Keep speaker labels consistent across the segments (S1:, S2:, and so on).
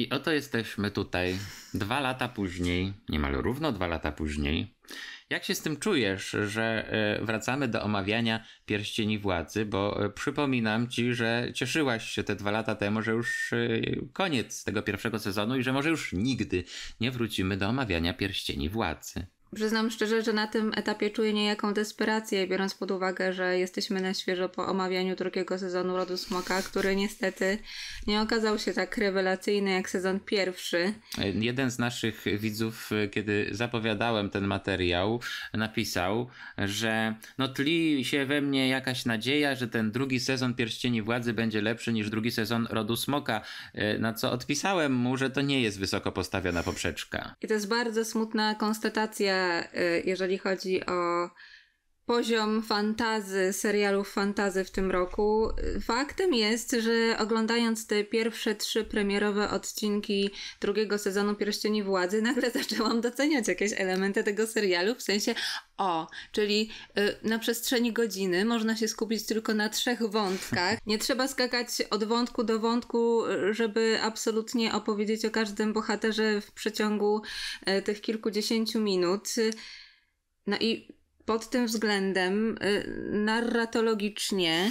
S1: I oto jesteśmy tutaj dwa lata później, niemal równo dwa lata później. Jak się z tym czujesz, że e, wracamy do omawiania pierścieni władzy? Bo e, przypominam ci, że cieszyłaś się te dwa lata temu, że już e, koniec tego pierwszego sezonu i że może już nigdy nie wrócimy do omawiania pierścieni władzy.
S2: Przyznam szczerze, że na tym etapie czuję niejaką desperację, biorąc pod uwagę, że jesteśmy na świeżo po omawianiu drugiego sezonu Rodu Smoka, który niestety nie okazał się tak rewelacyjny jak sezon pierwszy.
S1: Jeden z naszych widzów, kiedy zapowiadałem ten materiał, napisał, że no tli się we mnie jakaś nadzieja, że ten drugi sezon Pierścieni Władzy będzie lepszy niż drugi sezon Rodu Smoka, e, na co odpisałem mu, że to nie jest wysoko postawiona poprzeczka.
S2: I to jest bardzo smutna konstatacja Y, jeżeli chodzi o poziom fantazy, serialów fantazy w tym roku. Faktem jest, że oglądając te pierwsze trzy premierowe odcinki drugiego sezonu Pierścieni Władzy, nagle zaczęłam doceniać jakieś elementy tego serialu, w sensie o, czyli y, na przestrzeni godziny można się skupić tylko na trzech wątkach. Nie trzeba skakać od wątku do wątku, żeby absolutnie opowiedzieć o każdym bohaterze w przeciągu e, tych kilkudziesięciu minut. No i pod tym względem y, narratologicznie,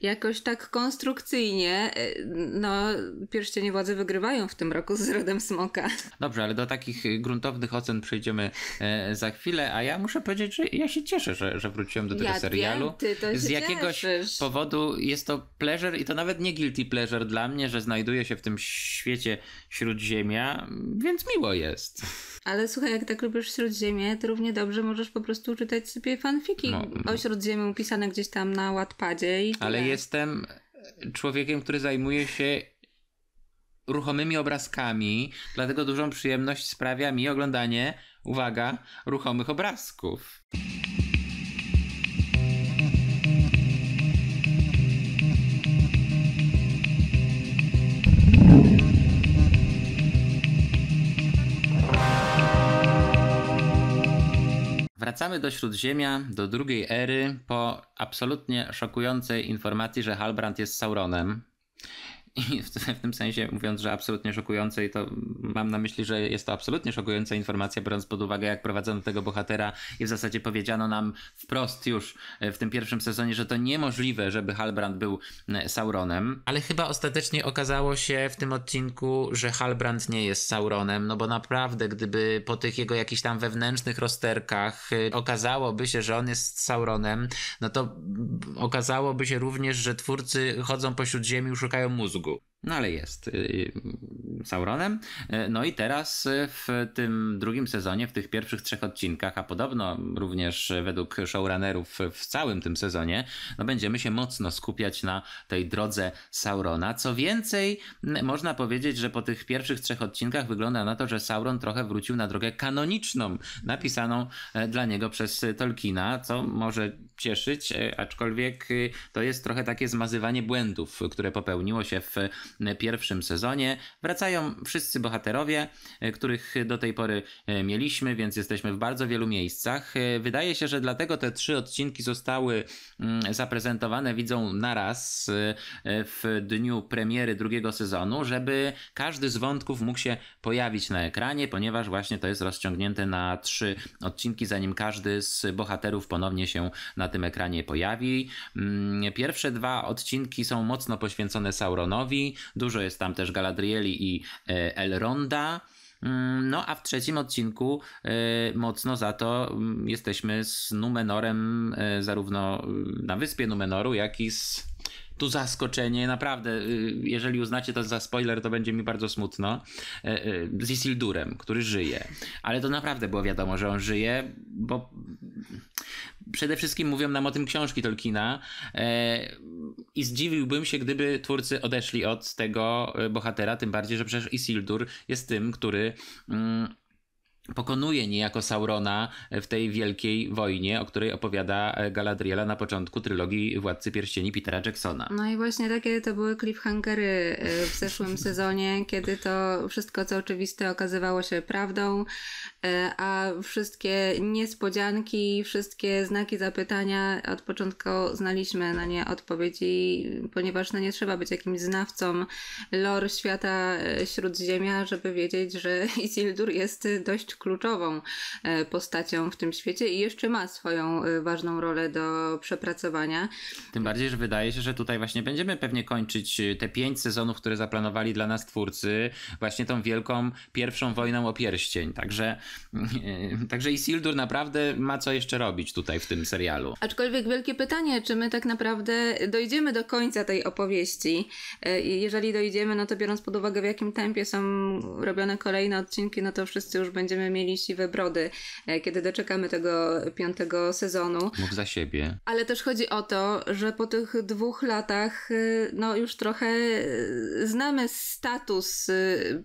S2: jakoś tak konstrukcyjnie, y, no, pierścienie władzy wygrywają w tym roku z rodem smoka.
S1: Dobrze, ale do takich gruntownych ocen przejdziemy e, za chwilę, a ja muszę powiedzieć, że ja się cieszę, że, że wróciłem do tego ja serialu. Wiem, ty z jakiegoś cieszysz. powodu jest to pleasure i to nawet nie guilty pleasure dla mnie, że znajduję się w tym świecie śródziemia, więc miło jest.
S2: Ale słuchaj, jak tak lubisz Śródziemie, to równie dobrze możesz po prostu czytać sobie fanfiki no. no. o Śródziemiu pisane gdzieś tam na Wattpadzie i
S1: Ale jestem człowiekiem, który zajmuje się ruchomymi obrazkami, dlatego dużą przyjemność sprawia mi oglądanie, uwaga, ruchomych obrazków. Wracamy do Śródziemia, do drugiej ery, po absolutnie szokującej informacji, że Halbrand jest Sauronem. I w, w, tym sensie, mówiąc, że absolutnie szokujące, i to mam na myśli, że jest to absolutnie szokująca informacja, biorąc pod uwagę, jak prowadzono tego bohatera, i w zasadzie powiedziano nam wprost już e, w tym pierwszym sezonie, że to niemożliwe, żeby Halbrand był e, Sauronem. Ale chyba ostatecznie okazało się w tym odcinku, że Halbrand nie jest Sauronem, no bo naprawdę, gdyby po tych jego jakichś tam wewnętrznych rozterkach e, okazałoby się, że on jest Sauronem, no to okazałoby się również, że twórcy chodzą pośród ziemi, i szukają mózgu ago. No ale jest y, y, Sauronem. Y, no i teraz w tym drugim sezonie, w tych pierwszych trzech odcinkach, a podobno również według showrunnerów w całym tym sezonie, no będziemy się mocno skupiać na tej drodze Saurona. Co więcej, można powiedzieć, że po tych pierwszych trzech odcinkach wygląda na to, że Sauron trochę wrócił na drogę kanoniczną, napisaną e, dla niego przez Tolkiena, co może cieszyć, e, aczkolwiek to jest trochę takie zmazywanie błędów, które popełniło się w pierwszym sezonie. Wracają wszyscy bohaterowie, e, których do tej pory e, mieliśmy, więc jesteśmy w bardzo wielu miejscach. E, wydaje się, że dlatego te trzy odcinki zostały mm, zaprezentowane widzą naraz w dniu premiery drugiego sezonu, żeby każdy z wątków mógł się pojawić na ekranie, ponieważ właśnie to jest rozciągnięte na trzy odcinki, zanim każdy z bohaterów ponownie się na tym ekranie pojawi. Mm, pierwsze dwa odcinki są mocno poświęcone Sauronowi, Dużo jest tam też Galadrieli i e, Elronda. Mm, no, a w trzecim odcinku e, mocno za to mm, jesteśmy z Numenorem, e, zarówno na wyspie Numenoru, jak i z tu zaskoczenie, naprawdę, y, jeżeli uznacie to za spoiler, to będzie mi bardzo smutno, e, e, z Isildurem, który żyje. Ale to naprawdę było wiadomo, że on żyje, bo przede wszystkim mówią nam o tym książki Tolkiena e, i zdziwiłbym się, gdyby twórcy odeszli od tego bohatera, tym bardziej, że przecież Isildur jest tym, który... Mm, pokonuje niejako Saurona w tej wielkiej wojnie, o której opowiada e, Galadriela na początku trylogii Władcy Pierścieni Petera Jacksona.
S2: No i właśnie takie to były cliffhangery e, w zeszłym sezonie, kiedy to wszystko co oczywiste okazywało się prawdą, e, a wszystkie niespodzianki, wszystkie znaki zapytania od początku znaliśmy na nie odpowiedzi, ponieważ no nie trzeba być jakimś znawcą lore świata Śródziemia, żeby wiedzieć, że Isildur jest dość kluczową e, postacią w tym świecie i jeszcze ma swoją e, ważną rolę do przepracowania.
S1: Tym bardziej, że wydaje się, że tutaj właśnie będziemy pewnie kończyć e, te pięć sezonów, które zaplanowali dla nas twórcy, właśnie tą wielką pierwszą wojną o pierścień. Także, także Isildur naprawdę ma co jeszcze robić tutaj w tym serialu.
S2: Aczkolwiek wielkie pytanie, czy my tak naprawdę dojdziemy do końca tej opowieści. Jeżeli dojdziemy, no to biorąc pod uwagę w jakim tempie są robione kolejne odcinki, no to wszyscy już będziemy będziemy mieli siwe brody, e, kiedy doczekamy tego piątego sezonu.
S1: Mów za siebie.
S2: Ale też chodzi o to, że po tych dwóch latach e, no już trochę e, znamy status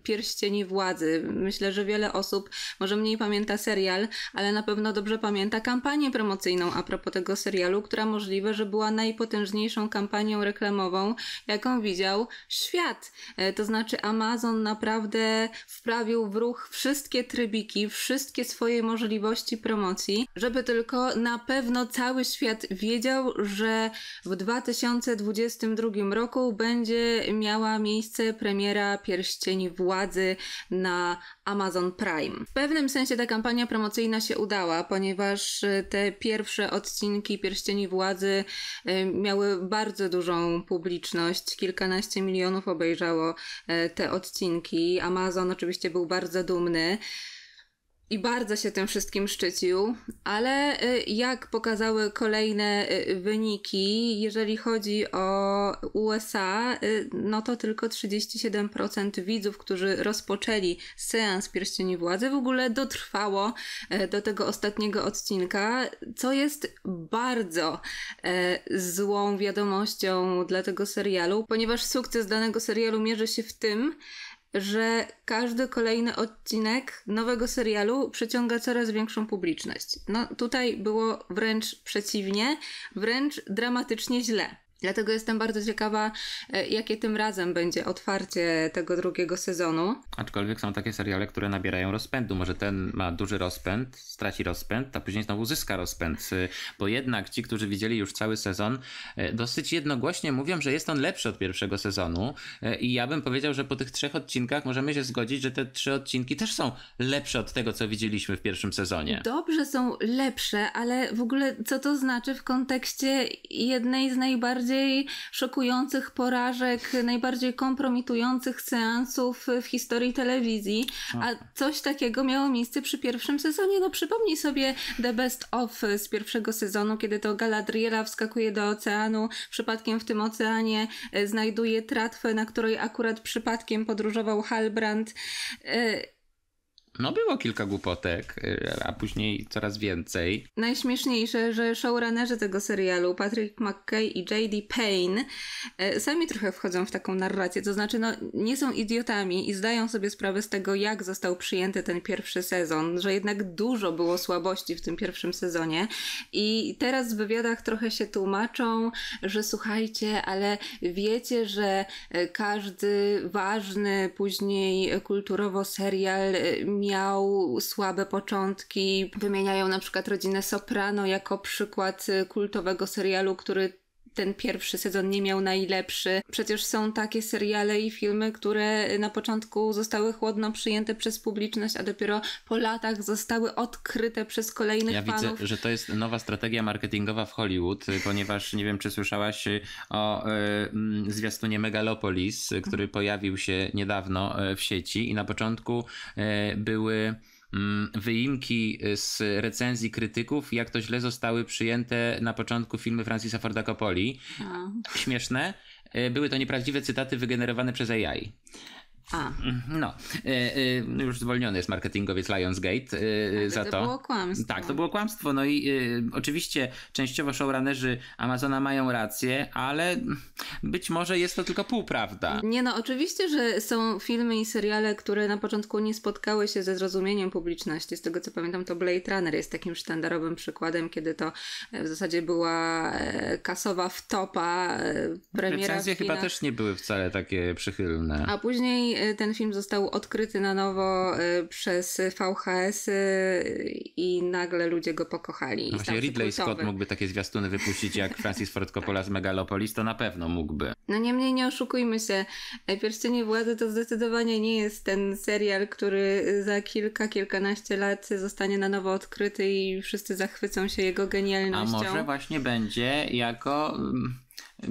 S2: pierścieni władzy. Myślę, że wiele osób może mniej pamięta serial, ale na pewno dobrze pamięta kampanię promocyjną a propos tego serialu, która możliwe, że była najpotężniejszą kampanią reklamową, jaką widział świat. To znaczy Amazon naprawdę wprawił w ruch wszystkie trybiki wszystkie swoje możliwości promocji, żeby tylko na pewno cały świat wiedział, że w 2022 roku będzie miała miejsce premiera Pierścieni Władzy na Amazon Prime. W pewnym sensie ta kampania promocyjna się udała, ponieważ te pierwsze odcinki Pierścieni Władzy e, miały bardzo dużą publiczność. Kilkanaście milionów obejrzało e, te odcinki. Amazon oczywiście był bardzo dumny i bardzo się tym wszystkim szczycił, ale y, jak pokazały kolejne y, wyniki, jeżeli chodzi o USA, y, no to tylko 37% widzów, którzy rozpoczęli seans Pierścieni Władzy, w ogóle dotrwało do tego ostatniego odcinka, co jest bardzo złą wiadomością dla tego serialu, ponieważ sukces danego serialu mierzy się w tym, że każdy kolejny odcinek nowego serialu przyciąga coraz większą publiczność. No tutaj było wręcz przeciwnie, wręcz dramatycznie źle. Dlatego jestem bardzo ciekawa, e, jakie tym razem będzie otwarcie tego drugiego sezonu.
S1: Aczkolwiek są takie seriale, które nabierają rozpędu. Może ten ma duży rozpęd, straci rozpęd, a później znowu zyska rozpęd. Y, bo jednak ci, którzy widzieli już cały sezon, e, dosyć jednogłośnie mówią, że jest on lepszy od pierwszego sezonu. E, I ja bym powiedział, że po tych trzech odcinkach możemy się zgodzić, że te trzy odcinki też są lepsze od tego, co widzieliśmy w pierwszym sezonie.
S2: Dobrze są lepsze, ale w ogóle co to znaczy w kontekście jednej z najbardziej najbardziej szokujących porażek, najbardziej kompromitujących seansów w historii telewizji, a tak. coś takiego miało miejsce przy pierwszym sezonie. No przypomnij sobie The Best Of z pierwszego sezonu, kiedy to Galadriela wskakuje do oceanu, przypadkiem w tym oceanie e, znajduje tratwę, na której akurat przypadkiem podróżował Halbrand. E,
S1: no było kilka głupotek, y, a później coraz więcej.
S2: Najśmieszniejsze, że showrunnerzy tego serialu, Patrick McKay i J.D. Payne, y, sami trochę wchodzą w taką narrację, to znaczy no, nie są idiotami i zdają sobie sprawę z tego, jak został przyjęty ten pierwszy sezon, że jednak dużo było słabości w tym pierwszym sezonie i teraz w wywiadach trochę się tłumaczą, że słuchajcie, ale wiecie, że y, każdy ważny później kulturowo serial miał słabe początki. Wymieniają na przykład rodzinę Soprano jako przykład y, kultowego serialu, który ten pierwszy sezon nie miał najlepszy. Przecież są takie seriale i filmy, które na początku zostały chłodno przyjęte przez publiczność, a dopiero po latach zostały odkryte przez kolejnych ja fanów. Ja widzę,
S1: że to jest nowa strategia marketingowa w Hollywood, ponieważ nie wiem, czy słyszałaś o y, zwiastunie Megalopolis, który pojawił się niedawno y, w sieci i na początku y, były Mm, wyimki y, z recenzji krytyków, jak to źle zostały przyjęte na początku filmy Francisa Forda Coppoli. No. Śmieszne. Y, były to nieprawdziwe cytaty wygenerowane przez AI. A. Mhm, no, e, e, już zwolniony jest marketingowiec Lionsgate e, tak, za to. To było kłamstwo. Tak, to było kłamstwo. No i oczywiście częściowo showrunnerzy Amazona mają rację, ale być może jest to tylko półprawda.
S2: Nie no, oczywiście, że są filmy i seriale, które na początku nie spotkały się ze zrozumieniem publiczności. Z tego co pamiętam, to Blade Runner jest takim sztandarowym przykładem, kiedy to w zasadzie była kasowa wtopa premiera Recenzje chyba też
S1: nie były wcale takie przychylne. A
S2: później Y, ten film został odkryty na nowo y, przez VHS y, i nagle ludzie go pokochali. No właśnie Ridley kultowy. Scott mógłby
S1: takie zwiastuny wypuścić jak Francis Ford Coppola z Megalopolis, to na pewno mógłby.
S2: No niemniej nie oszukujmy się, Pierścienie Władzy to zdecydowanie nie jest ten serial, który za kilka, kilkanaście lat zostanie na nowo odkryty i wszyscy zachwycą się jego genialnością. A może
S1: właśnie będzie jako mm,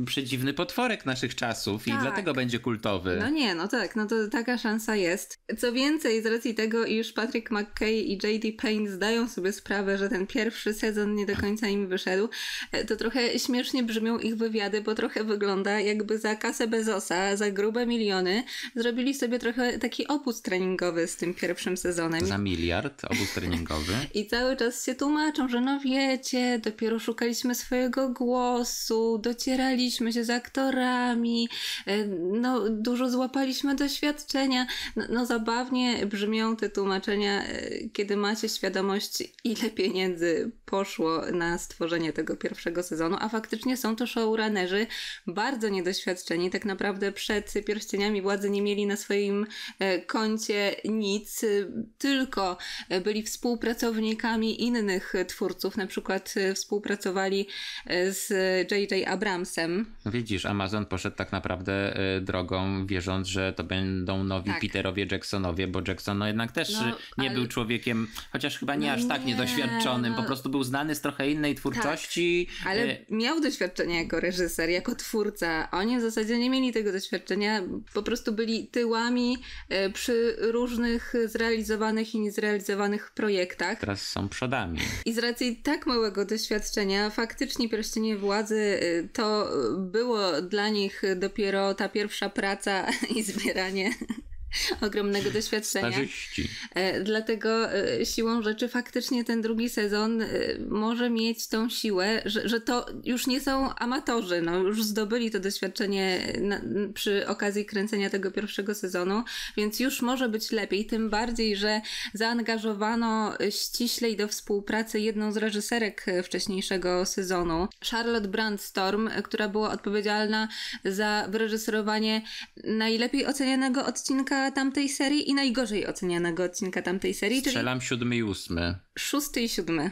S1: przedziwny potworek naszych czasów tak. i dlatego będzie kultowy. No
S2: nie, no tak, no to taka szansa jest. Co więcej, z racji tego, iż Patrick McKay i J.D. Payne zdają sobie sprawę, że ten pierwszy sezon nie do końca im wyszedł, e, to trochę śmiesznie brzmią ich wywiady, bo trochę wygląda jakby za kasę Bezosa, za grube miliony, zrobili sobie trochę taki obóz treningowy z tym pierwszym sezonem. Za
S1: miliard obóz treningowy.
S2: I cały czas się tłumaczą, że no wiecie, dopiero szukaliśmy swojego głosu, docierali zapoznaliśmy się z aktorami, y, no, dużo złapaliśmy doświadczenia. No, no zabawnie brzmią te tłumaczenia, y, kiedy macie świadomość, ile pieniędzy poszło na stworzenie tego pierwszego sezonu, a faktycznie są to showrunnerzy bardzo niedoświadczeni. Tak naprawdę przed pierścieniami władzy nie mieli na swoim e, koncie nic, y, tylko e, byli współpracownikami innych twórców, na przykład e, współpracowali z J.J. Abramsem tym. No
S1: widzisz, Amazon poszedł tak naprawdę y, drogą, wierząc, że to będą nowi tak. Peterowie Jacksonowie, bo Jackson no jednak też no, nie ale... był człowiekiem, chociaż chyba nie no aż tak nie, tak niedoświadczonym, no... po prostu był znany z trochę innej tak, twórczości. Tak, ale y,
S2: miał doświadczenie jako reżyser, jako twórca. Oni w zasadzie nie mieli tego doświadczenia, po prostu byli tyłami y, przy różnych zrealizowanych i niezrealizowanych projektach.
S1: Teraz są przodami.
S2: I z racji tak małego doświadczenia, faktycznie pierścienie władzy to było dla nich dopiero ta pierwsza praca i zbieranie ogromnego doświadczenia. Starzyści. E, dlatego e, siłą rzeczy faktycznie ten drugi sezon e, może mieć tą siłę, że, że to już nie są amatorzy, no, już zdobyli to doświadczenie na, przy okazji kręcenia tego pierwszego sezonu, więc już może być lepiej, tym bardziej, że zaangażowano ściślej do współpracy jedną z reżyserek wcześniejszego sezonu, Charlotte Brandstorm, która była odpowiedzialna za wyreżyserowanie najlepiej ocenianego odcinka tamtej serii i najgorzej ocenianego odcinka tamtej serii. Strzelam
S1: czyli siódmy i ósmy.
S2: Szósty i siódmy.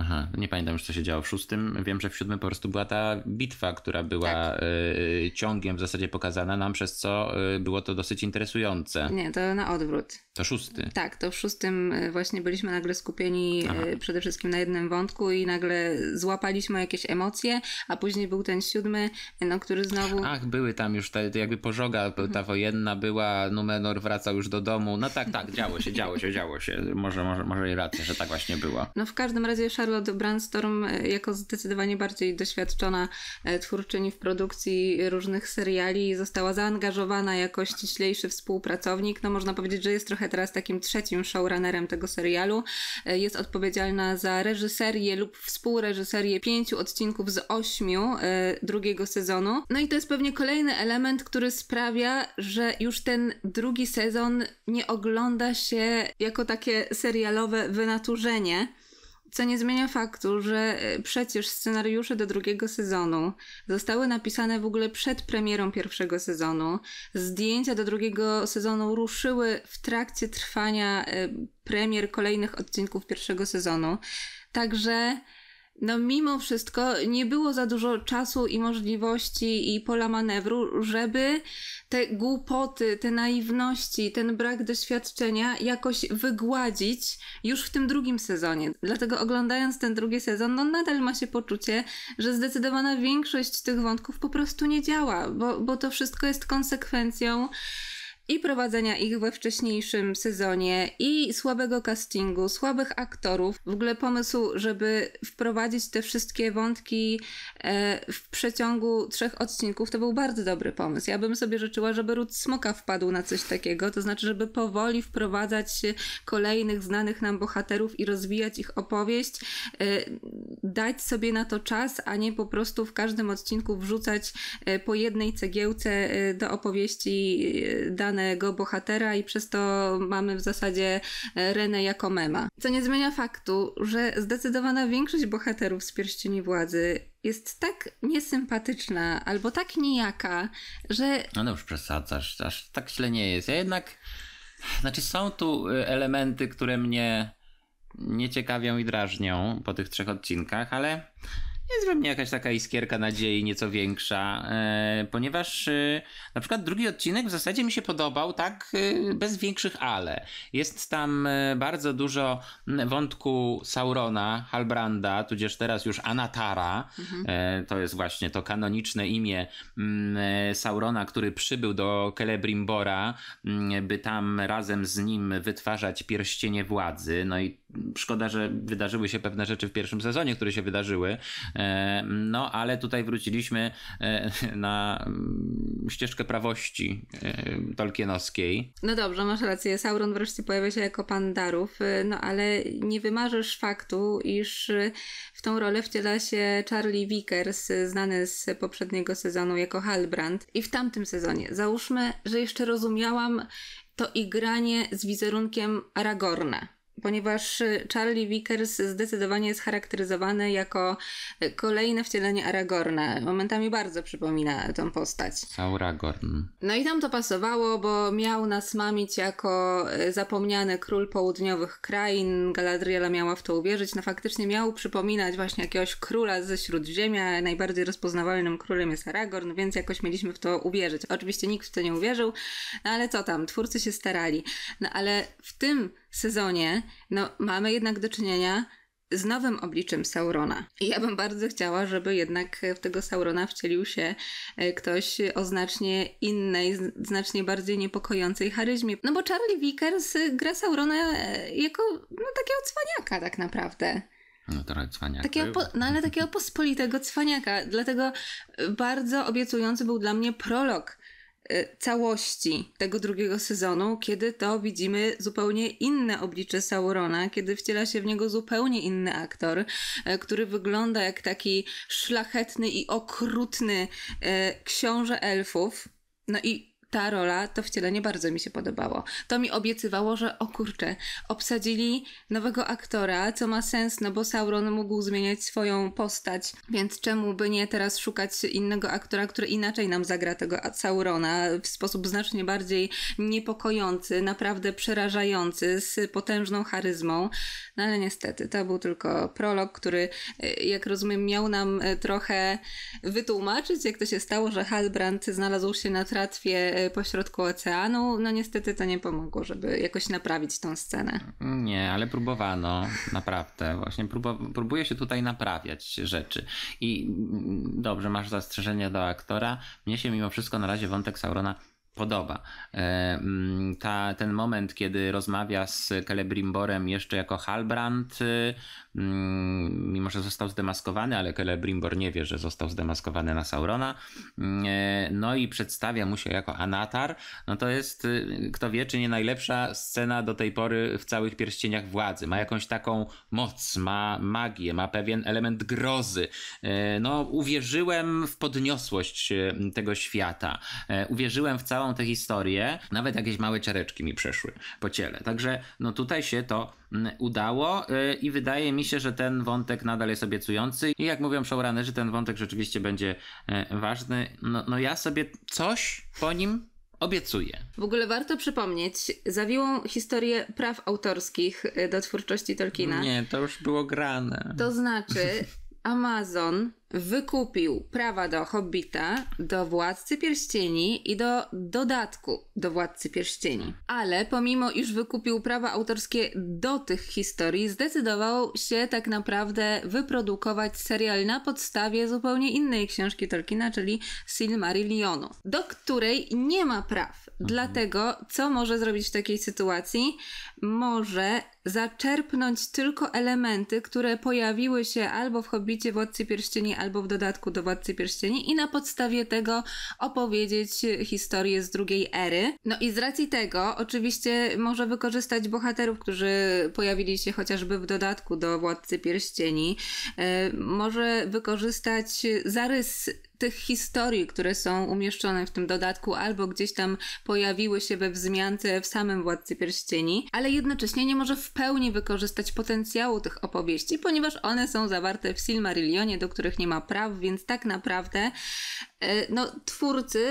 S1: Aha, nie pamiętam już co się działo w szóstym. Wiem, że w siódmym po prostu była ta bitwa, która była tak. y, ciągiem w zasadzie pokazana nam, przez co y, było to dosyć interesujące.
S2: Nie, to na odwrót. To szósty. Tak, to w szóstym właśnie byliśmy nagle skupieni przede wszystkim na jednym wątku i nagle złapaliśmy jakieś emocje, a później był ten siódmy, no,
S1: który znowu... Ach, były tam już te, jakby pożoga ta mhm. wojenna była, Numenor no, wracał już do domu. No tak, tak, działo się, działo się, działo się. Może, może, może i rację, że tak właśnie było.
S2: No w każdym razie Szaru Charlotte Brandstorm e, jako zdecydowanie bardziej doświadczona e, twórczyni w produkcji różnych seriali została zaangażowana jako ściślejszy współpracownik. No można powiedzieć, że jest trochę teraz takim trzecim showrunnerem tego serialu. E, jest odpowiedzialna za reżyserię lub współreżyserię pięciu odcinków z ośmiu drugiego sezonu. No i to jest pewnie kolejny element, który sprawia, że już ten drugi sezon nie ogląda się jako takie serialowe wynaturzenie, co nie zmienia faktu, że e, przecież scenariusze do drugiego sezonu zostały napisane w ogóle przed premierą pierwszego sezonu. Zdjęcia do drugiego sezonu ruszyły w trakcie trwania e, premier kolejnych odcinków pierwszego sezonu. Także no mimo wszystko nie było za dużo czasu i możliwości i pola manewru, żeby te głupoty, te naiwności, ten brak doświadczenia jakoś wygładzić już w tym drugim sezonie. Dlatego oglądając ten drugi sezon, no nadal ma się poczucie, że zdecydowana większość tych wątków po prostu nie działa, bo, bo to wszystko jest konsekwencją i prowadzenia ich we wcześniejszym sezonie, i słabego castingu, słabych aktorów. W ogóle pomysł, żeby wprowadzić te wszystkie wątki e, w przeciągu trzech odcinków, to był bardzo dobry pomysł. Ja bym sobie życzyła, żeby Ród Smoka wpadł na coś takiego, to znaczy, żeby powoli wprowadzać kolejnych znanych nam bohaterów i rozwijać ich opowieść, e, dać sobie na to czas, a nie po prostu w każdym odcinku wrzucać e, po jednej cegiełce do opowieści dane głównego bohatera i przez to mamy w zasadzie e, Renę jako mema. Co nie zmienia faktu, że zdecydowana większość bohaterów z Pierścieni Władzy jest tak niesympatyczna albo tak nijaka, że...
S1: No, no już przesadzasz, aż tak źle nie jest. Ja jednak... Znaczy są tu e, elementy, które mnie nie ciekawią i drażnią po tych trzech odcinkach, ale jest we mnie jakaś taka iskierka nadziei nieco większa, e, ponieważ e, na przykład drugi odcinek w zasadzie mi się podobał tak e, bez większych ale. Jest tam bardzo dużo wątku Saurona, Halbranda, tudzież teraz już Anatara. Mhm. to jest właśnie to kanoniczne imię Saurona, który przybył do Celebrimbora, by tam razem z nim wytwarzać pierścienie władzy. No i szkoda, że wydarzyły się pewne rzeczy w pierwszym sezonie, które się wydarzyły E, no, ale tutaj wróciliśmy e, na mm, ścieżkę prawości e, tolkienowskiej.
S2: No dobrze, masz rację. Sauron wreszcie pojawia się jako pan darów, no ale nie wymarzysz faktu, iż w tą rolę wciela się Charlie Vickers, znany z poprzedniego sezonu jako Halbrand. I w tamtym sezonie, załóżmy, że jeszcze rozumiałam to igranie z wizerunkiem Aragorna ponieważ y, Charlie Vickers zdecydowanie jest charakteryzowany jako y, kolejne wcielenie Aragorna. Momentami bardzo przypomina tą postać.
S1: Sauragorn.
S2: No i tam to pasowało, bo miał nas mamić jako y, zapomniany król południowych krain. Galadriela miała w to uwierzyć. No faktycznie miał przypominać właśnie jakiegoś króla ze Śródziemia. Najbardziej rozpoznawalnym królem jest Aragorn, więc jakoś mieliśmy w to uwierzyć. Oczywiście nikt w to nie uwierzył, no ale co tam, twórcy się starali. No ale w tym sezonie no, mamy jednak do czynienia z nowym obliczem Saurona. I ja bym bardzo chciała, żeby jednak w tego Saurona wcielił się e, ktoś o znacznie innej, znacznie bardziej niepokojącej charyzmie. No bo Charlie Vickers gra Saurona e, jako no, takiego cwaniaka tak naprawdę.
S1: No to cwaniaka. Takiego
S2: no ale takiego pospolitego cwaniaka. Dlatego bardzo obiecujący był dla mnie prolog Y, całości tego drugiego sezonu, kiedy to widzimy zupełnie inne oblicze Saurona, kiedy wciela się w niego zupełnie inny aktor, y, który wygląda jak taki szlachetny i okrutny y, książę elfów. No i ta rola, to wcielenie bardzo mi się podobało. To mi obiecywało, że o kurczę, obsadzili nowego aktora, co ma sens, no bo Sauron mógł zmieniać swoją postać, więc czemu by nie teraz szukać innego aktora, który inaczej nam zagra tego Saurona w sposób znacznie bardziej niepokojący, naprawdę przerażający, z potężną charyzmą. No ale niestety, to był tylko prolog, który, e, jak rozumiem, miał nam e, trochę wytłumaczyć, jak to się stało, że Halbrand znalazł się na tratwie e, Y, pośrodku oceanu. No niestety to nie pomogło, żeby jakoś naprawić tą scenę.
S1: Nie, ale próbowano, naprawdę. Właśnie próbu- próbuje się tutaj naprawiać rzeczy. I mm, dobrze, masz zastrzeżenie do aktora. Mnie się mimo wszystko na razie wątek Saurona podoba. E, mm, ta, ten moment, kiedy rozmawia z Celebrimborem jeszcze jako Halbrand, y, Mm, mimo że został zdemaskowany, ale Celebrimbor nie wie, że został zdemaskowany na Saurona, mm, e, no i przedstawia mu się jako Anatar, no to jest, y, kto wie, czy nie najlepsza scena do tej pory w całych pierścieniach władzy. Ma jakąś taką moc, ma magię, ma pewien element grozy. E, no, uwierzyłem w podniosłość e, tego świata. Uwierzyłem w całą tę historię, nawet jakieś małe czereczki mi przeszły po ciele. Także no tutaj się to udało y, i wydaje mi się, że ten wątek nadal jest obiecujący i jak mówią showrunnerzy, ten wątek rzeczywiście będzie e, ważny. No, no ja sobie coś po nim Obiecuję.
S2: W ogóle warto przypomnieć zawiłą historię praw autorskich e, do twórczości Tolkiena. Nie,
S1: to już było grane.
S2: To znaczy, Amazon wykupił prawa do Hobbita, do Władcy Pierścieni i do dodatku do Władcy Pierścieni. Ale pomimo, iż wykupił prawa autorskie do tych historii, zdecydował się tak naprawdę wyprodukować serial na podstawie zupełnie innej książki Tolkiena, czyli Silmarillionu, do której nie ma praw. Mhm. Dlatego, co może zrobić w takiej sytuacji? Może zaczerpnąć tylko elementy, które pojawiły się albo w Hobbicie, Władcy Pierścieni, albo w dodatku do Władcy Pierścieni i na podstawie tego opowiedzieć historię z drugiej ery. No i z racji tego oczywiście może wykorzystać bohaterów, którzy pojawili się chociażby w dodatku do Władcy Pierścieni. E, może wykorzystać zarys tych historii, które są umieszczone w tym dodatku, albo gdzieś tam pojawiły się we wzmiance w samym Władcy Pierścieni, ale jednocześnie nie może w pełni wykorzystać potencjału tych opowieści, ponieważ one są zawarte w Silmarillionie, do których nie ma praw, więc tak naprawdę e, no, twórcy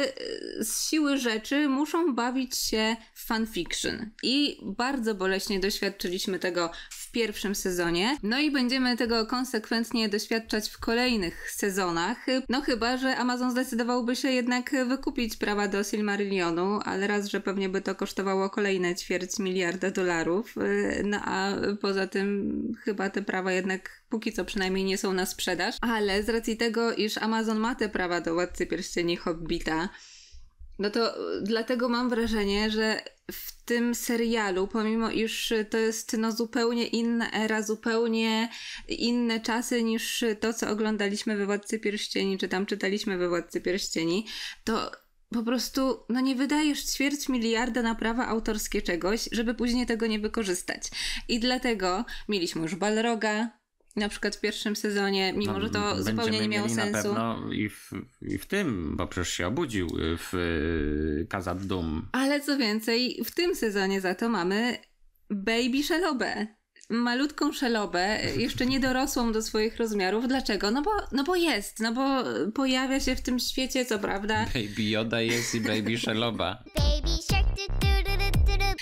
S2: e, z siły rzeczy muszą bawić się w fanfiction. I bardzo boleśnie doświadczyliśmy tego w pierwszym sezonie. No i będziemy tego konsekwentnie doświadczać w kolejnych sezonach. No chyba, że Amazon zdecydowałby się jednak wykupić prawa do Silmarillionu, ale raz, że pewnie by to kosztowało kolejne ćwierć miliarda dolarów. Y, no a poza tym chyba te prawa jednak póki co przynajmniej nie są na sprzedaż. Ale z racji tego, iż Amazon ma te prawa do Władcy Pierścieni Hobbita, no to e, dlatego mam wrażenie, że w tym serialu, pomimo iż to jest no, zupełnie inna era, zupełnie inne czasy niż to, co oglądaliśmy we Władcy Pierścieni, czy tam czytaliśmy we Władcy Pierścieni, to po prostu no nie wydajesz ćwierć miliarda na prawa autorskie czegoś, żeby później tego nie wykorzystać. I dlatego mieliśmy już Balroga, na przykład w pierwszym sezonie, mimo no, że to zupełnie nie miało sensu. Na
S1: pewno i w, i w tym, bo przecież się obudził w y, Kazad Dum.
S2: Ale co więcej, w tym sezonie za to mamy Baby Szelobę. Malutką szelobę, jeszcze niedorosłą do swoich rozmiarów. Dlaczego? No bo, no bo jest, no bo pojawia się w tym świecie, co prawda.
S1: Baby Yoda jest i Baby Szeloba. Baby Shark, do, do.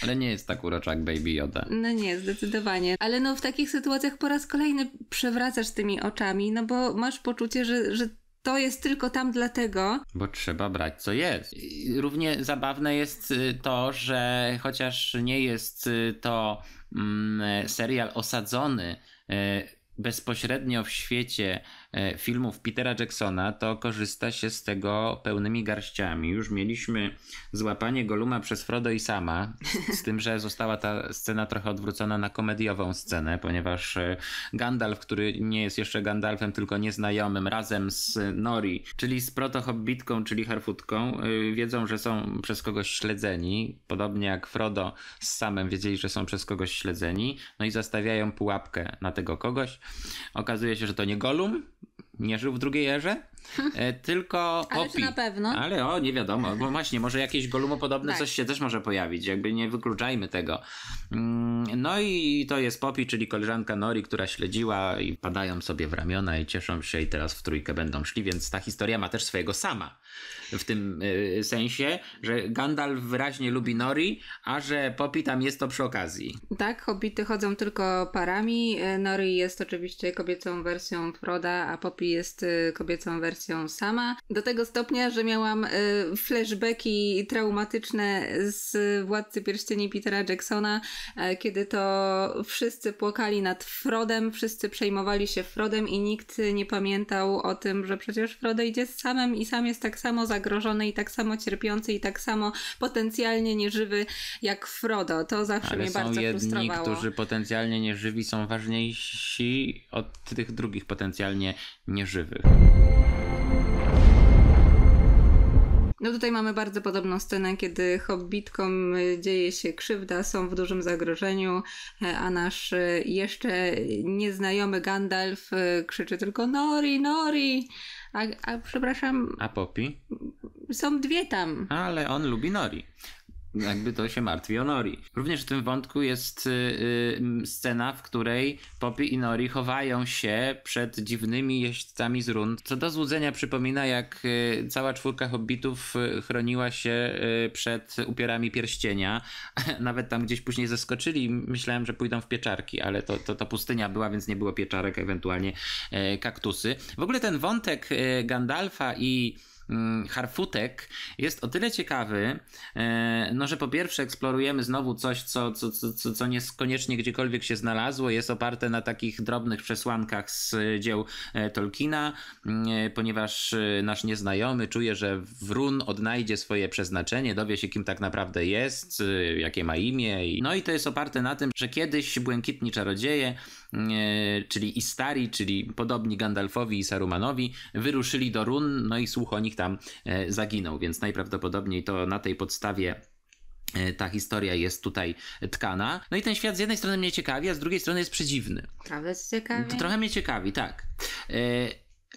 S1: Ale nie jest tak urocza jak Baby Yoda.
S2: No nie, zdecydowanie. Ale no w takich sytuacjach po raz kolejny przewracasz tymi oczami, no bo masz poczucie, że, że to jest tylko tam dlatego.
S1: Bo trzeba brać co jest. Równie zabawne jest y, to, że chociaż nie jest y, to mm, serial osadzony y, bezpośrednio w świecie E, filmów Petera Jacksona, to korzysta się z tego pełnymi garściami. Już mieliśmy złapanie Goluma przez Frodo i Sama, z tym, że została ta scena trochę odwrócona na komediową scenę, ponieważ e, Gandalf, który nie jest jeszcze Gandalfem, tylko nieznajomym, razem z Nori, czyli z protohobbitką, czyli Harfutką, e, wiedzą, że są przez kogoś śledzeni, podobnie jak Frodo z Samem wiedzieli, że są przez kogoś śledzeni, no i zastawiają pułapkę na tego kogoś. Okazuje się, że to nie Golum, nie żył w drugiej erze? E, tylko Ale na pewno? Ale o, nie wiadomo, bo właśnie, może jakieś golumopodobne tak. coś się też może pojawić, jakby nie wykluczajmy tego. Mm, no i to jest Popi, czyli koleżanka Nori, która śledziła i padają sobie w ramiona i cieszą się i teraz w trójkę będą szli, więc ta historia ma też swojego sama. W tym y, sensie, że Gandalf wyraźnie lubi Nori, a że Popi tam jest to przy okazji.
S2: Tak, hobity chodzą tylko parami. E, Nori jest oczywiście kobiecą wersją Froda, a Popi jest kobiecą wersją wersją sama. Do tego stopnia, że miałam y, flashbacki traumatyczne z Władcy Pierścieni Petera Jacksona, e, kiedy to wszyscy płakali nad Frodem, wszyscy przejmowali się Frodem i nikt nie pamiętał o tym, że przecież Frodo idzie z samym i sam jest tak samo zagrożony i tak samo cierpiący i tak samo potencjalnie nieżywy jak Frodo. To zawsze Ale mnie bardzo jedni, frustrowało. Ale są jedni, którzy
S1: potencjalnie nieżywi są ważniejsi od tych drugich potencjalnie nieżywych.
S2: No tutaj mamy bardzo podobną scenę, kiedy hobbitkom y, dzieje się krzywda, są w dużym zagrożeniu, y, a nasz y, jeszcze nieznajomy Gandalf krzyczy tylko Nori, Nori! A, a przepraszam... A Poppy? Są dwie tam.
S1: Ale on lubi Nori jakby to się martwi o Nori. Również w tym wątku jest y, y, scena, w której Poppy i Nori chowają się przed dziwnymi jeźdźcami z rund. Co do złudzenia przypomina, jak y, cała czwórka hobbitów chroniła się przed upierami pierścienia. Nawet tam gdzieś później zeskoczyli. Myślałem, że pójdą w pieczarki, ale to, to, to pustynia była, więc nie było pieczarek, ewentualnie kaktusy. W ogóle ten wątek Gandalfa i Mm, Harfutek jest o tyle ciekawy, e, no że po pierwsze eksplorujemy znowu coś, co, co, co, co gdziekolwiek się znalazło, jest oparte na takich drobnych przesłankach z dzieł e, Tolkiena, mm, e, ponieważ nasz nieznajomy czuje, że Wrun odnajdzie swoje przeznaczenie, dowie się kim tak naprawdę jest, jakie ma imię. No i to jest oparte na tym, że kiedyś błękitni czarodzieje E, czyli Istari, czyli podobni Gandalfowi i Sarumanowi, wyruszyli do Run, no i nich tam e, zaginął, więc najprawdopodobniej to na tej podstawie e, ta historia jest tutaj tkana. No i ten świat z jednej strony mnie ciekawi, a z drugiej strony jest przedziwny.
S2: Trochę ciekawi. To trochę
S1: mnie ciekawi, tak.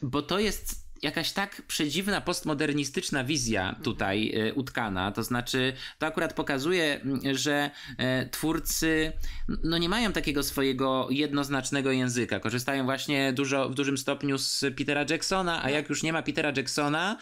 S1: Bo to jest jakaś tak przedziwna postmodernistyczna wizja mhm. tutaj y, utkana. To znaczy, to akurat pokazuje, mm, że e, twórcy no nie mają takiego swojego jednoznacznego języka. Korzystają właśnie dużo, w dużym stopniu z Petera Jacksona, a tak. jak już nie ma Petera Jacksona,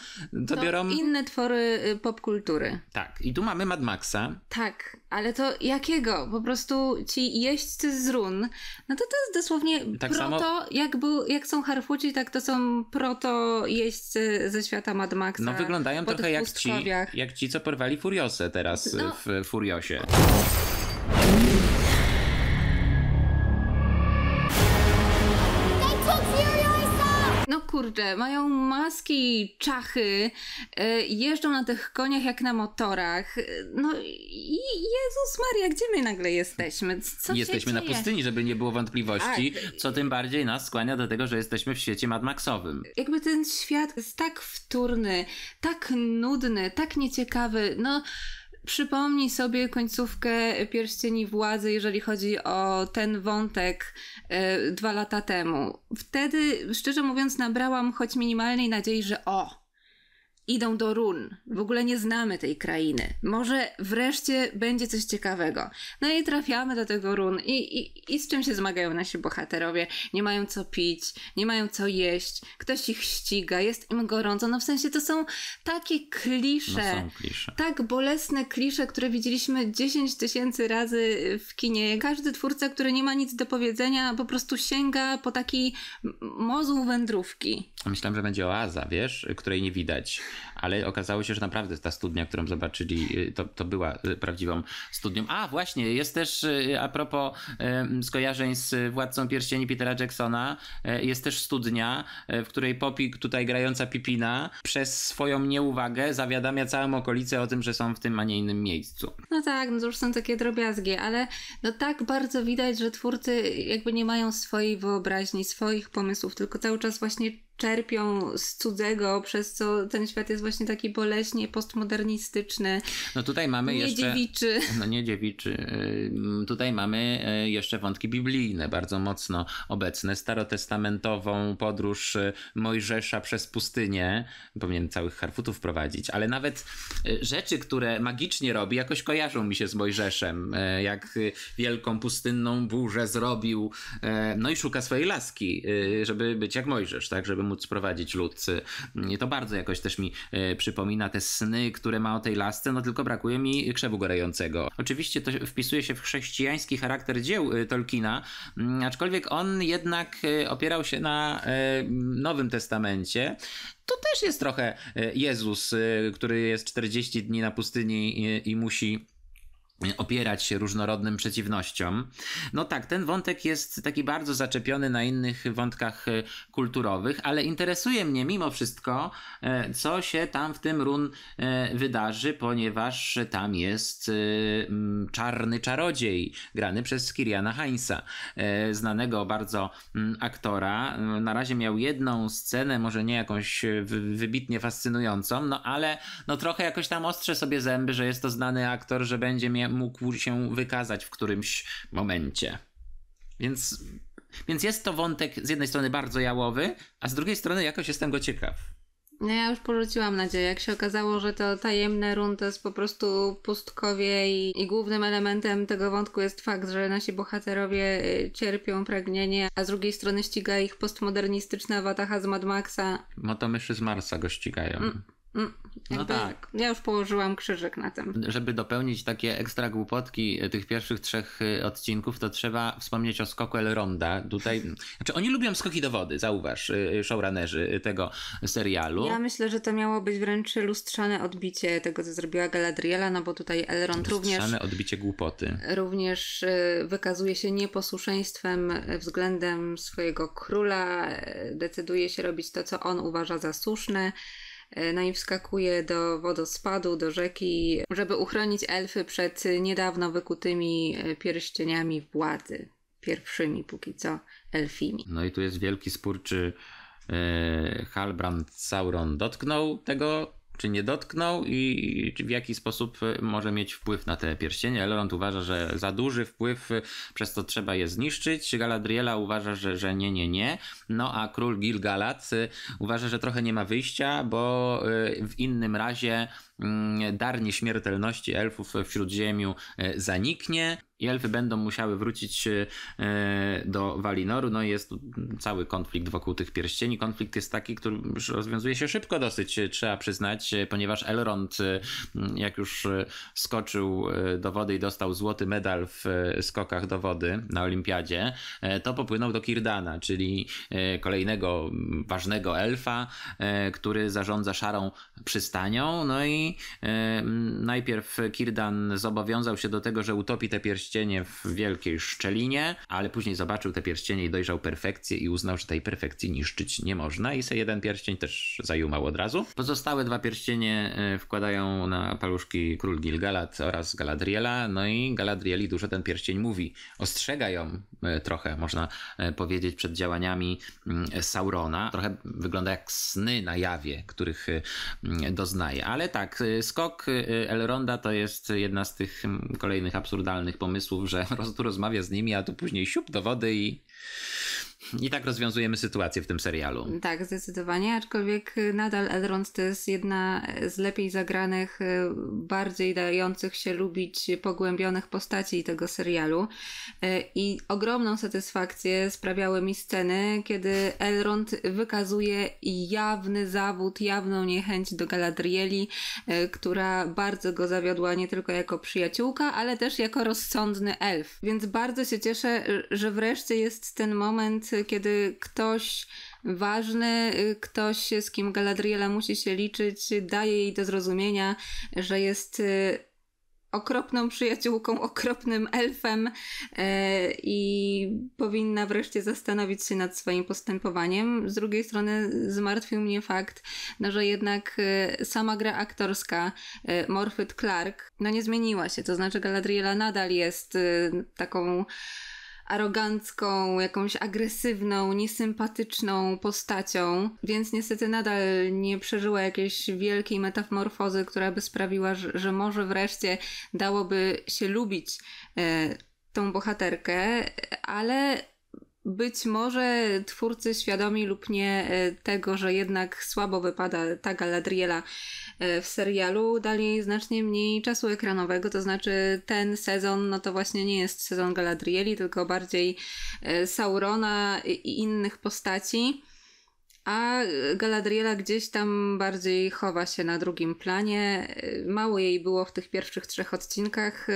S1: to, to biorą... inne
S2: twory y, popkultury.
S1: Tak. I tu mamy Mad Maxa.
S2: Tak, ale to jakiego? Po prostu ci jeźdźcy z run, no to to jest dosłownie tak proto, samo... jak, był, jak są harfuci, tak to są proto jeźdźcy ze świata Mad Maxa. No wyglądają trochę jak ci,
S1: jak ci, co porwali Furiosę teraz no. w Furiosie.
S2: kurczę, mają maski, czachy, e, jeżdżą na tych koniach jak na motorach. E, no i Jezus Maria, gdzie my nagle jesteśmy? Co jesteśmy na pustyni,
S1: żeby nie było wątpliwości, A, tak. co tym bardziej nas skłania do tego, że jesteśmy w świecie Mad Maxowym.
S2: Jakby ten świat jest tak wtórny, tak nudny, tak nieciekawy, no Przypomnij sobie końcówkę Pierścieni Władzy, jeżeli chodzi o ten wątek e, dwa lata temu. Wtedy, szczerze mówiąc, nabrałam choć minimalnej nadziei, że o, idą do run. W ogóle nie znamy tej krainy. Może wreszcie będzie coś ciekawego. No i trafiamy do tego run. I, i, i z czym się zmagają nasi bohaterowie? Nie mają co pić, nie mają co jeść, ktoś ich ściga, jest im gorąco. No w sensie to są takie klisze. No są klisze. Tak bolesne klisze, które widzieliśmy 10 tysięcy razy w kinie. Każdy twórca, który nie ma nic do powiedzenia, po prostu sięga po taki mozł wędrówki.
S1: Myślałem, że będzie oaza, wiesz, której nie widać ale okazało się, że naprawdę ta studnia, którą zobaczyli, y, to, to była y, prawdziwą studnią. A właśnie, jest też y, a propos skojarzeń z Władcą Pierścieni Petera Jacksona, jest też studnia, w której Popik, tutaj grająca Pipina, przez swoją nieuwagę zawiadamia całą okolicę o tym, że są w tym, a nie innym miejscu.
S2: No tak, no to już są takie drobiazgi, ale no tak bardzo widać, że twórcy jakby nie mają swojej wyobraźni, swoich pomysłów, tylko cały czas właśnie czerpią z cudzego, przez co ten świat jest właśnie taki boleśnie postmodernistyczny.
S1: No tutaj mamy nie jeszcze... Dziewiczy. No nie dziewiczy. Tutaj mamy y, jeszcze wątki biblijne, bardzo mocno obecne. Starotestamentową podróż y, Mojżesza przez pustynię. Powinien całych harfutów prowadzić, ale nawet y, rzeczy, które magicznie robi, jakoś kojarzą mi się z Mojżeszem. Jak wielką pustynną burzę zrobił. No i szuka swojej laski, żeby być jak Mojżesz, tak? Żeby móc prowadzić ludzi to bardzo jakoś też mi e, przypomina te sny, które ma o tej lasce, no tylko brakuje mi krzewu gorejącego. Oczywiście to wpisuje się w chrześcijański charakter dzieł e, Tolkiena, mm, aczkolwiek on jednak e, opierał się na Nowym Testamencie to też jest trochę Jezus, który jest 40 dni na pustyni i musi opierać się różnorodnym przeciwnościom. No tak, ten wątek jest taki bardzo zaczepiony na innych wątkach e, kulturowych, ale interesuje mnie mimo wszystko, e, co się tam w tym run e, wydarzy, ponieważ tam jest czarny czarodziej, grany przez Kiriana Heinza, znanego bardzo aktora. Na razie miał jedną scenę, może nie jakąś wybitnie fascynującą, no ale no trochę jakoś tam ostrze sobie zęby, że jest to znany aktor, że będzie miał mógł się wykazać w którymś momencie. Więc, więc jest to wątek z jednej strony bardzo jałowy, a z drugiej strony jakoś jestem go ciekaw.
S2: No ja już porzuciłam nadzieję. Jak się okazało, że to tajemne run to jest po prostu pustkowie i, i, głównym elementem tego wątku jest fakt, że nasi bohaterowie y, cierpią pragnienie, a z drugiej strony ściga ich postmodernistyczna watacha z Mad Maxa.
S1: Motomyszy z Marsa go ścigają. Mm. Mm, no tak.
S2: Ja już położyłam krzyżyk na tym.
S1: Żeby dopełnić takie ekstra głupotki e, tych pierwszych trzech e, odcinków, to trzeba wspomnieć o skoku El Ronda. Tutaj, znaczy oni lubią skoki do wody, zauważ, e, showrunnerzy tego serialu. Ja
S2: myślę, że to miało być wręcz lustrzane odbicie tego, co zrobiła Galadriela, no bo tutaj Elrond również... Lustrzane
S1: odbicie głupoty.
S2: Również wykazuje się nieposłuszeństwem względem swojego króla, decyduje się robić to, co on uważa za słuszne na e, nim no wskakuje do wodospadu, do rzeki, żeby uchronić elfy przed niedawno wykutymi e, pierścieniami władzy. Pierwszymi póki co elfimi.
S1: No i tu jest wielki spór, czy e, Halbrand Sauron dotknął tego czy nie dotknął i w jaki sposób e, może mieć wpływ na te pierścienie. Elrond uważa, że za duży wpływ, e, przez to trzeba je zniszczyć. Galadriela uważa, że, że nie, nie, nie. No a król Gilgalad e, uważa, że trochę nie ma wyjścia, bo w innym razie Mm, dar nieśmiertelności elfów w Śródziemiu e, zaniknie i elfy będą musiały wrócić e, do Walinoru. No i jest cały konflikt wokół tych pierścieni. Konflikt jest taki, który już rozwiązuje się szybko dosyć, e, trzeba przyznać, ponieważ Elrond, mm, jak już skoczył do wody i dostał złoty medal w skokach do wody na Olimpiadzie, to popłynął do Kirdana, czyli kolejnego ważnego elfa, który zarządza szarą przystanią. No i E, najpierw Kirdan zobowiązał się do tego, że utopi te pierścienie w wielkiej szczelinie, ale później zobaczył te pierścienie i dojrzał perfekcję i uznał, że tej perfekcji niszczyć nie można i se jeden pierścień też zajumał od razu. Pozostałe dwa pierścienie e, wkładają na paluszki król Gilgalad oraz Galadriela, no i Galadrieli dużo ten pierścień mówi. Ostrzega ją e, trochę, można powiedzieć, przed działaniami mm, Saurona. Trochę wygląda jak sny na jawie, których doznaje, ale tak, Y, skok y, Elronda to jest jedna z tych mm, kolejnych absurdalnych pomysłów, że po prostu rozmawia z nimi, a tu później siup do wody i i tak rozwiązujemy sytuację w tym serialu.
S2: Tak, zdecydowanie, aczkolwiek nadal Elrond to jest jedna z lepiej zagranych, e, bardziej dających się lubić pogłębionych postaci tego serialu. E, I ogromną satysfakcję sprawiały mi sceny, kiedy Elrond wykazuje jawny zawód, jawną niechęć do Galadrieli, e, która bardzo go zawiodła nie tylko jako przyjaciółka, ale też jako rozsądny elf. Więc bardzo się cieszę, że wreszcie jest ten moment, kiedy ktoś ważny, y, ktoś z kim Galadriela musi się liczyć, daje jej do zrozumienia, że jest y, okropną przyjaciółką, okropnym elfem y, i powinna wreszcie zastanowić się nad swoim postępowaniem. Z drugiej strony zmartwił mnie fakt, no, że jednak sama gra aktorska Morfyd Clark no, nie zmieniła się, to znaczy Galadriela nadal jest taką arogancką, jakąś agresywną, niesympatyczną postacią, więc niestety nadal nie przeżyła jakiejś wielkiej metamorfozy, która by sprawiła, że, że może wreszcie dałoby się lubić e, tą bohaterkę, ale być może twórcy świadomi lub nie e, tego, że jednak słabo wypada ta Galadriela e, w serialu, dali znacznie mniej czasu ekranowego, to znaczy ten sezon, no to właśnie nie jest sezon Galadrieli, tylko bardziej e, Saurona i innych postaci a Galadriela gdzieś tam bardziej chowa się na drugim planie. Mało jej było w tych pierwszych trzech odcinkach,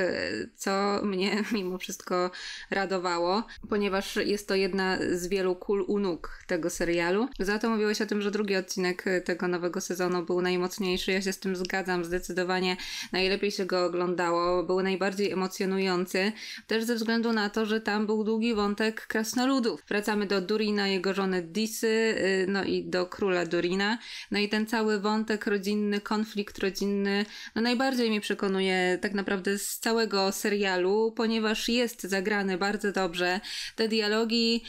S2: co mnie mimo wszystko radowało, ponieważ jest to jedna z wielu kul u nóg tego serialu. Za to mówiłeś o tym, że drugi odcinek tego nowego sezonu był najmocniejszy. Ja się z tym zgadzam zdecydowanie. Najlepiej się go oglądało, był najbardziej emocjonujący, też ze względu na to, że tam był długi wątek krasnoludów. Wracamy do Durina, jego żony Disy, no i do króla Durina. No i ten cały wątek rodzinny, konflikt rodzinny, no najbardziej mi przekonuje tak naprawdę z całego serialu, ponieważ jest zagrany bardzo dobrze. Te dialogi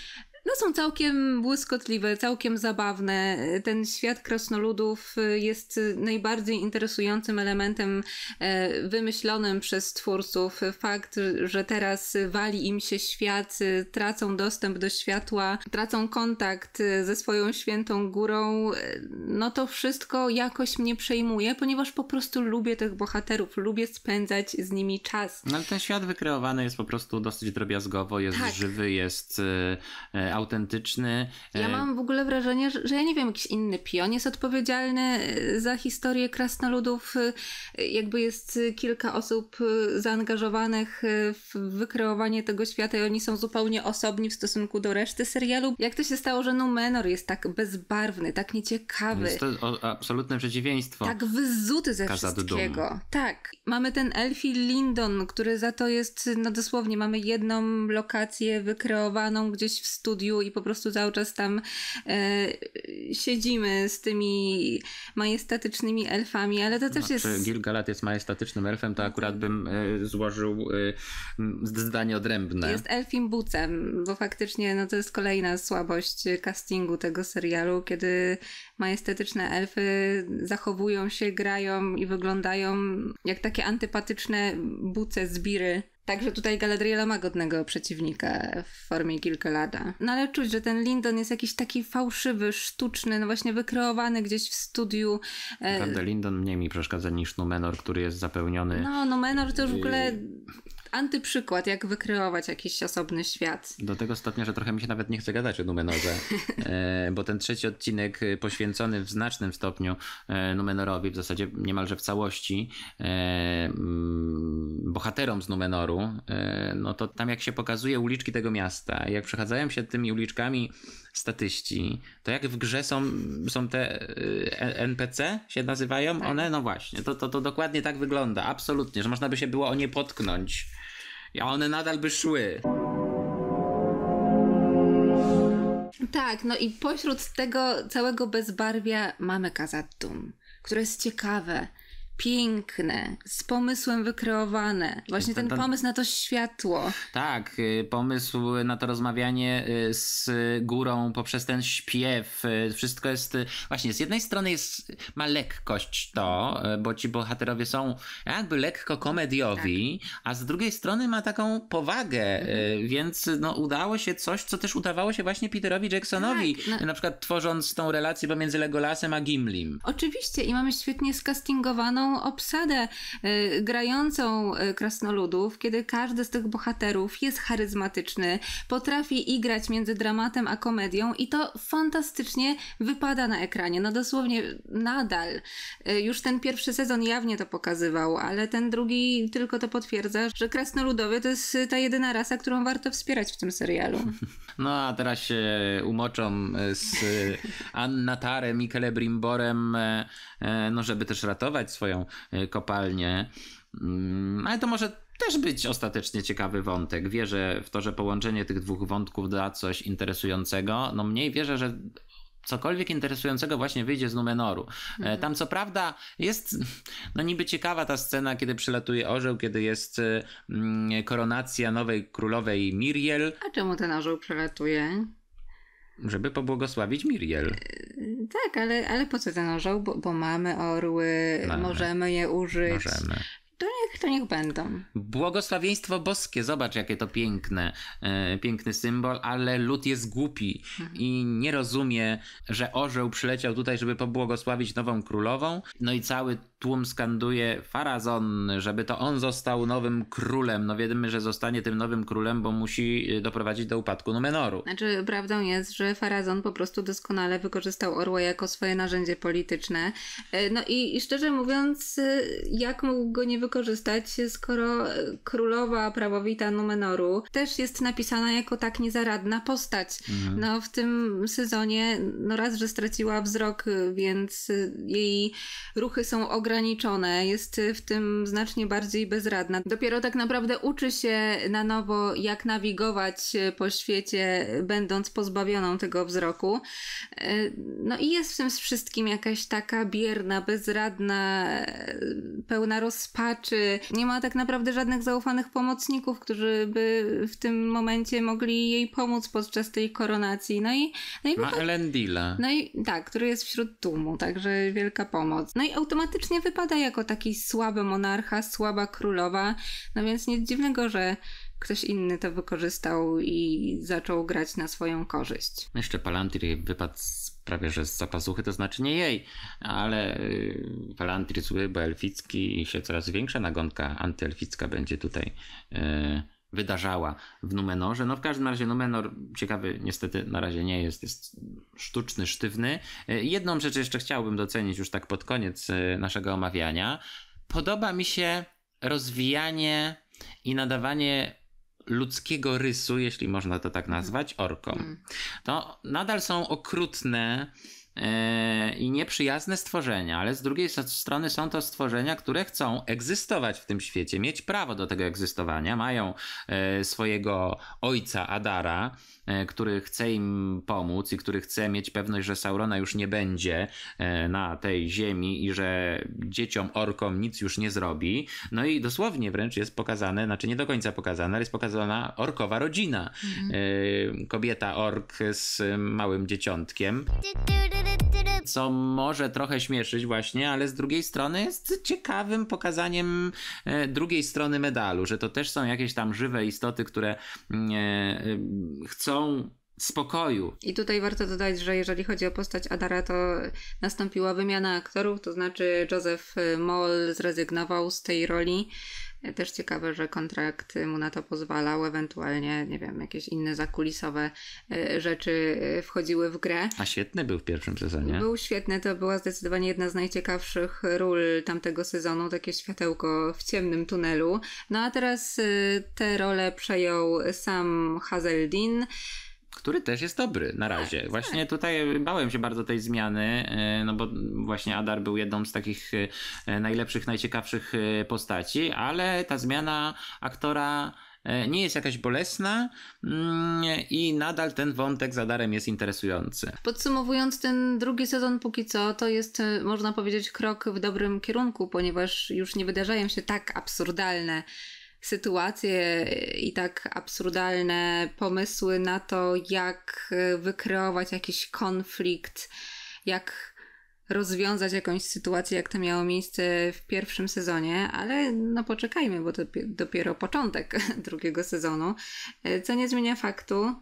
S2: no są całkiem błyskotliwe, całkiem zabawne. Ten świat krasnoludów y, jest y, najbardziej interesującym elementem e, wymyślonym przez twórców. Fakt, że teraz wali im się świat, y, tracą dostęp do światła, tracą kontakt ze swoją świętą górą, no to wszystko jakoś mnie przejmuje, ponieważ po prostu lubię tych bohaterów, lubię spędzać z nimi czas.
S1: No ale ten świat wykreowany jest po prostu dosyć drobiazgowo, jest tak. żywy, jest autentyczny. E, ja mam
S2: w ogóle wrażenie, że, że ja nie wiem, jakiś inny pion jest odpowiedzialny e, za historię krasnoludów. E, jakby jest kilka osób zaangażowanych w wykreowanie tego świata i oni są zupełnie osobni w stosunku do reszty serialu. Jak to się stało, że Numenor jest tak bezbarwny, tak nieciekawy? Jest
S1: to absolutne przeciwieństwo. Tak
S2: wyzuty ze wszystkiego. Tak. Mamy ten Elfi Lindon, który za to jest, no dosłownie, mamy jedną lokację wykreowaną gdzieś w studiu studiu i po prostu cały czas tam e, siedzimy z tymi majestatycznymi elfami, ale to też no, jest... Czy
S1: Gilgalad jest majestatycznym elfem, to no, akurat tak. bym e, złożył e, zdanie odrębne. Jest
S2: elfim bucem, bo faktycznie no, to jest kolejna słabość castingu tego serialu, kiedy majestetyczne elfy zachowują się, grają i wyglądają jak takie antypatyczne buce zbiry. Także tutaj Galadriel ma godnego przeciwnika w formie Gilgalada. No ale czuć, że ten Lindon jest jakiś taki fałszywy, sztuczny, no właśnie wykreowany gdzieś w studiu. E, Naprawdę
S1: Lindon mniej mi przeszkadza niż Numenor, który jest zapełniony... No,
S2: Numenor to już w ogóle y, antyprzykład, jak wykreować jakiś osobny świat.
S1: Do tego stopnia, że trochę mi się nawet nie chce gadać o Numenorze, e, bo ten trzeci odcinek e, poświęcony w znacznym stopniu e, Numenorowi, w zasadzie niemalże w całości, mm, bohaterom z Numenoru, no to tam jak się pokazuje uliczki tego miasta, jak przechadzają się tymi uliczkami statyści, to jak w grze są, są te NPC się nazywają, tak. one, no właśnie, to, to, to dokładnie tak wygląda, absolutnie, że można by się było o nie potknąć. Ja one nadal by szły.
S2: Tak, no i pośród tego całego bezbarwia mamy Kazatdum, które jest ciekawe, piękne, z pomysłem wykreowane. Właśnie ten, pomysł na to światło.
S1: Tak, y, pomysł na to rozmawianie y, z górą poprzez ten śpiew. Y, wszystko jest, właśnie z jednej strony jest, ma lekkość to, bo ci bohaterowie są jakby lekko komediowi, tak. a z drugiej strony ma taką powagę, mhm. więc no, udało się coś, co też udawało się właśnie Peterowi Jacksonowi, tak, no. na przykład tworząc tą relację pomiędzy Legolasem a Gimlim.
S2: Oczywiście i mamy świetnie skastingowaną obsadę e, grającą e, krasnoludów, kiedy każdy z tych bohaterów jest charyzmatyczny, potrafi igrać między dramatem a komedią i to fantastycznie wypada na ekranie. No dosłownie nadal. E, już ten pierwszy sezon jawnie to pokazywał, ale ten drugi tylko to potwierdza, że krasnoludowie to jest ta jedyna rasa, którą warto wspierać w tym serialu.
S1: No a teraz się umoczą z Annatarem i Celebrimborem, no żeby też ratować swoją swoją e, kopalnię. Mm, ale to może też być ostatecznie ciekawy wątek. Wierzę w to, że połączenie tych dwóch wątków da coś interesującego. No mniej wierzę, że cokolwiek interesującego właśnie wyjdzie z Numenoru. E, mhm. Tam co prawda jest no niby ciekawa ta scena, kiedy przylatuje orzeł, kiedy jest mm, koronacja nowej królowej Miriel.
S2: A czemu ten orzeł przelatuje?
S1: Żeby pobłogosławić Miriel.
S2: Tak, ale, ale po co ten orzeł? Bo, bo mamy orły, mamy. możemy je użyć. Możemy. To niech, to niech będą.
S1: Błogosławieństwo boskie, zobacz jakie to piękne, e, piękny symbol, ale lud jest głupi mhm. i nie rozumie, że orzeł przyleciał tutaj, żeby pobłogosławić nową królową. No i cały tłum skanduje Farazon, żeby to on został nowym królem. No wiemy, że zostanie tym nowym królem, bo musi e, doprowadzić do upadku Numenoru.
S2: Znaczy, prawdą jest, że Farazon po prostu doskonale wykorzystał orła jako swoje narzędzie polityczne. E, no i, i szczerze mówiąc, e, jak mógł go nie wykorzystać? korzystać, skoro e, królowa prawowita Numenoru też jest napisana jako tak niezaradna postać. Mhm. No w tym sezonie, no raz, że straciła wzrok, e, więc e, jej ruchy są ograniczone, jest w tym znacznie bardziej bezradna. Dopiero tak naprawdę uczy się na nowo, jak nawigować po świecie, będąc pozbawioną tego wzroku. No i jest w tym wszystkim jakaś taka bierna, bezradna, pełna rozpaczy, czy nie ma tak naprawdę żadnych zaufanych pomocników, którzy by w tym momencie mogli jej pomóc podczas tej koronacji. No i, no i ma wypad...
S1: Elendila. No
S2: i tak, który jest wśród tłumu, także wielka pomoc. No i automatycznie wypada jako taki słaby monarcha, słaba królowa, no więc nic dziwnego, że ktoś inny to wykorzystał i zaczął grać na swoją korzyść.
S1: Jeszcze Palantir wypadł prawie że z zapasuchy, to znaczy nie jej, ale Palantir y, zły, bo elficki i się coraz większa nagonka antyelficka będzie tutaj y, wydarzała w Numenorze. No w każdym razie Numenor, ciekawy niestety na razie nie jest, jest sztuczny, sztywny. Y, jedną rzecz jeszcze chciałbym docenić już tak pod koniec naszego omawiania. Podoba mi się rozwijanie i nadawanie ludzkiego rysu, jeśli można to tak nazwać, orkom. Mm. To nadal są okrutne e, i nieprzyjazne stworzenia, ale z drugiej strony są to stworzenia, które chcą egzystować w tym świecie, mieć prawo do tego egzystowania, mają e, swojego ojca Adara, E, który chce im pomóc i który chce mieć pewność, że Saurona już nie będzie e, na tej ziemi i że dzieciom orkom nic już nie zrobi. No i dosłownie wręcz jest pokazane, znaczy nie do końca pokazane, ale jest pokazana orkowa rodzina. Mhm. E, kobieta ork z małym dzieciątkiem co może trochę śmieszyć właśnie, ale z drugiej strony jest ciekawym pokazaniem e, drugiej strony medalu, że to też są jakieś tam żywe istoty, które mm, e, e, chcą spokoju.
S2: I tutaj warto dodać, że jeżeli chodzi o postać Adara, to nastąpiła wymiana aktorów, to znaczy Joseph Moll zrezygnował z tej roli. Też ciekawe, że kontrakt mu na to pozwalał, ewentualnie, nie wiem, jakieś inne zakulisowe e, rzeczy e, wchodziły w grę. A
S1: świetny był w pierwszym sezonie. Był
S2: świetny, to była zdecydowanie jedna z najciekawszych ról tamtego sezonu, takie światełko w ciemnym tunelu. No a teraz e, te role przejął sam Hazeldin
S1: który też jest dobry na tak, razie. Tak. Właśnie tutaj bałem się bardzo tej zmiany, e, no bo właśnie Adar był jedną z takich e, e, najlepszych, najciekawszych postaci, ale ta zmiana aktora nie jest jakaś bolesna mm, i nadal ten wątek z Adarem jest interesujący.
S2: Podsumowując, ten drugi sezon póki co to jest, można powiedzieć, krok w dobrym kierunku, ponieważ już nie wydarzają się tak absurdalne sytuacje i tak absurdalne pomysły na to, jak wykreować jakiś konflikt, jak rozwiązać jakąś sytuację, jak to miało miejsce w pierwszym sezonie, ale no poczekajmy, bo to dopiero początek drugiego sezonu, co nie zmienia faktu,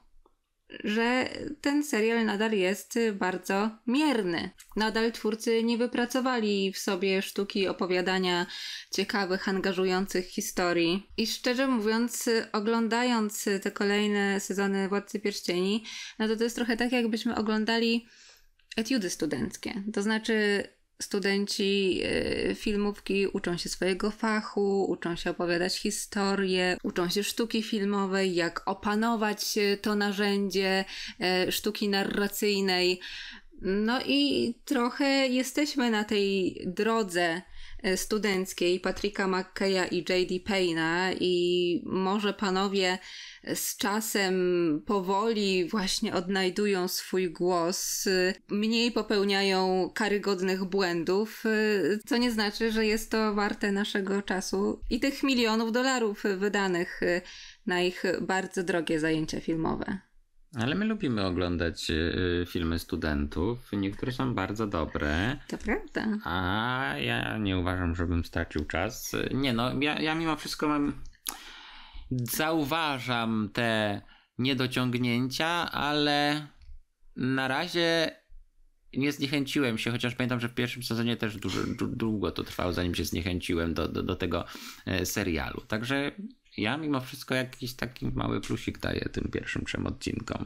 S2: że ten serial nadal jest bardzo mierny. Nadal twórcy nie wypracowali w sobie sztuki opowiadania ciekawych, angażujących historii. I szczerze mówiąc, oglądając te kolejne sezony Władcy Pierścieni, no to to jest trochę tak, jakbyśmy oglądali etiudy studenckie. To znaczy, Studenci y, filmówki uczą się swojego fachu, uczą się opowiadać historię, uczą się sztuki filmowej, jak opanować y, to narzędzie y, sztuki narracyjnej. No i trochę jesteśmy na tej drodze E, studenckiej Patryka McKeya i J.D. Payna i może panowie z czasem powoli właśnie odnajdują swój głos, e, mniej popełniają karygodnych błędów, e, co nie znaczy, że jest to warte naszego czasu i tych milionów dolarów wydanych na ich bardzo drogie zajęcia filmowe.
S1: Ale my lubimy oglądać e, e, filmy studentów. Niektóre są bardzo dobre.
S2: To prawda.
S1: A ja nie uważam, żebym stracił czas. Nie no, ja, ja mimo wszystko mam. Zauważam te niedociągnięcia, ale na razie nie zniechęciłem się, chociaż pamiętam, że w pierwszym sezonie też dużo, długo to trwało, zanim się zniechęciłem do, do, do tego e, serialu. Także ja mimo wszystko jakiś taki mały plusik daję tym pierwszym trzem odcinkom.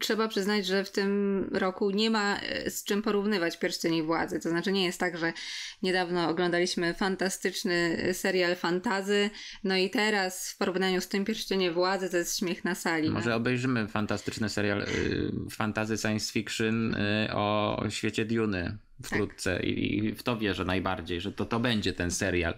S2: Trzeba przyznać, że w tym roku nie ma e, z czym porównywać pierścieni władzy. To znaczy nie jest tak, że niedawno oglądaliśmy fantastyczny e, serial fantazy, no i teraz w porównaniu z tym pierścienie władzy to jest śmiech na sali. No. Może
S1: obejrzymy fantastyczny serial y, fantazy science fiction y, o świecie Duny wkrótce tak. i, i w to wierzę najbardziej, że to, to będzie ten serial,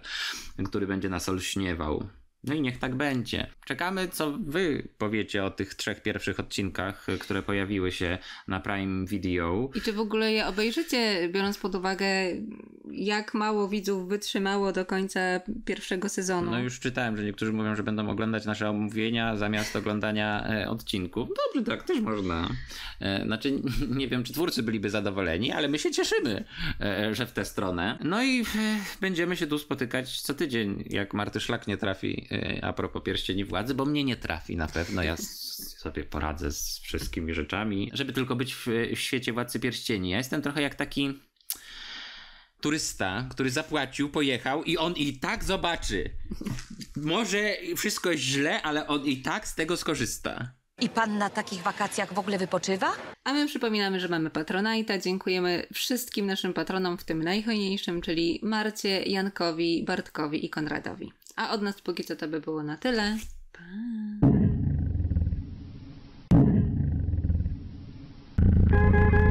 S1: który będzie nas olśniewał. No i niech tak będzie. Czekamy, co wy powiecie o tych trzech pierwszych odcinkach, które pojawiły się na Prime Video.
S2: I czy w ogóle je obejrzycie, biorąc pod uwagę jak mało widzów wytrzymało do końca pierwszego sezonu.
S1: No już czytałem, że niektórzy mówią, że będą oglądać nasze omówienia zamiast oglądania e, odcinków. Dobrze, tak, też można. E, znaczy, nie wiem, czy twórcy byliby zadowoleni, ale my się cieszymy, e, że w tę stronę. No i będziemy się tu spotykać co tydzień, jak Marty Szlak nie trafi a propos pierścieni władzy, bo mnie nie trafi na pewno. Ja sobie poradzę z wszystkimi rzeczami, żeby tylko być w, w świecie władcy pierścieni. Ja jestem trochę jak taki turysta, który zapłacił, pojechał i on i tak zobaczy. Może wszystko jest źle, ale on i tak z tego skorzysta.
S2: I pan na takich wakacjach w ogóle wypoczywa? A my przypominamy, że mamy Patronite'a. Dziękujemy wszystkim naszym patronom, w tym najhojniejszym, czyli Marcie, Jankowi, Bartkowi i Konradowi. A od nas póki co to by było na tyle. Pa. thank you